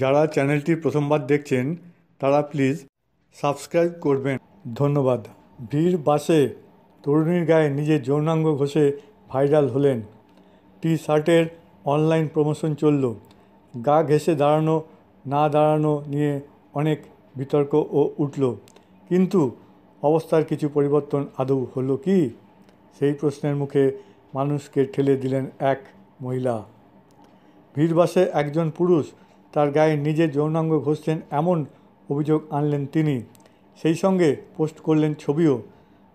যারা চ্যানেলটি প্রথমবার দেখছেন তারা প্লিজ সাবস্ক্রাইব করবেন ধন্যবাদ ভিড় বাসে তরুণীর গায়ে নিজের যৌনাঙ্গ ঘষে ভাইরাল হলেন টি শার্টের অনলাইন প্রমোশন চলল গা ঘেসে দাঁড়ানো না দাঁড়ানো নিয়ে অনেক বিতর্ক ও উঠল কিন্তু অবস্থার কিছু পরিবর্তন আদৌ হলো কি সেই প্রশ্নের মুখে মানুষকে ঠেলে দিলেন এক মহিলা ভিড় বাসে একজন পুরুষ তার গায়ে নিজের যৌনাঙ্গ ঘষছেন এমন অভিযোগ আনলেন তিনি সেই সঙ্গে পোস্ট করলেন ছবিও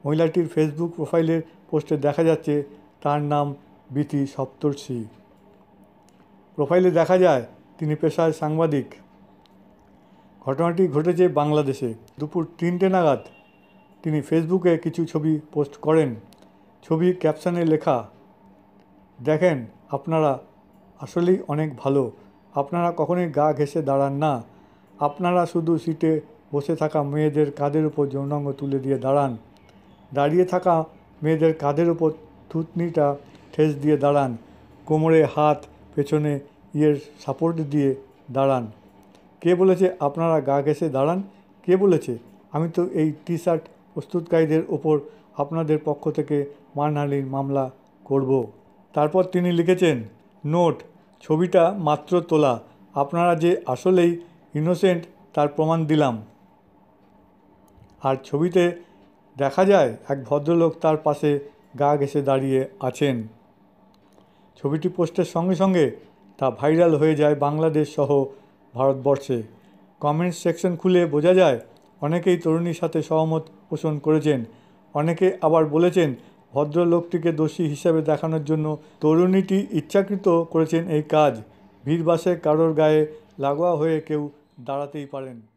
মহিলাটির ফেসবুক প্রোফাইলের পোস্টে দেখা যাচ্ছে তার নাম বিতি সপ্তর্ষি প্রোফাইলে দেখা যায় তিনি পেশায় সাংবাদিক ঘটনাটি ঘটেছে বাংলাদেশে দুপুর তিনটে নাগাদ তিনি ফেসবুকে কিছু ছবি পোস্ট করেন ছবি ক্যাপশানে লেখা দেখেন আপনারা আসলেই অনেক ভালো আপনারা কখনোই গা ঘেসে দাঁড়ান না আপনারা শুধু সিটে বসে থাকা মেয়েদের কাঁধের উপর যৌনাঙ্গ তুলে দিয়ে দাঁড়ান দাঁড়িয়ে থাকা মেয়েদের কাঁধের উপর থুতনিটা ঠেস দিয়ে দাঁড়ান কোমরে হাত পেছনে ইয়ের সাপোর্ট দিয়ে দাঁড়ান কে বলেছে আপনারা গা ঘেসে দাঁড়ান কে বলেছে আমি তো এই টি শার্ট প্রস্তুতকারীদের ওপর আপনাদের পক্ষ থেকে মানহানির মামলা করব তারপর তিনি লিখেছেন নোট ছবিটা মাত্র তোলা আপনারা যে আসলেই ইনোসেন্ট তার প্রমাণ দিলাম আর ছবিতে দেখা যায় এক ভদ্রলোক তার পাশে গা ঘেসে দাঁড়িয়ে আছেন ছবিটি পোস্টের সঙ্গে সঙ্গে তা ভাইরাল হয়ে যায় বাংলাদেশ সহ ভারতবর্ষে কমেন্টস সেকশন খুলে বোঝা যায় অনেকেই তরুণীর সাথে সহমত পোষণ করেছেন অনেকে আবার বলেছেন ভদ্রলোকটিকে দোষী হিসাবে দেখানোর জন্য তরুণীটি ইচ্ছাকৃত করেছেন এই কাজ ভিড় বাসে কারোর গায়ে লাগোয়া হয়ে কেউ দাঁড়াতেই পারেন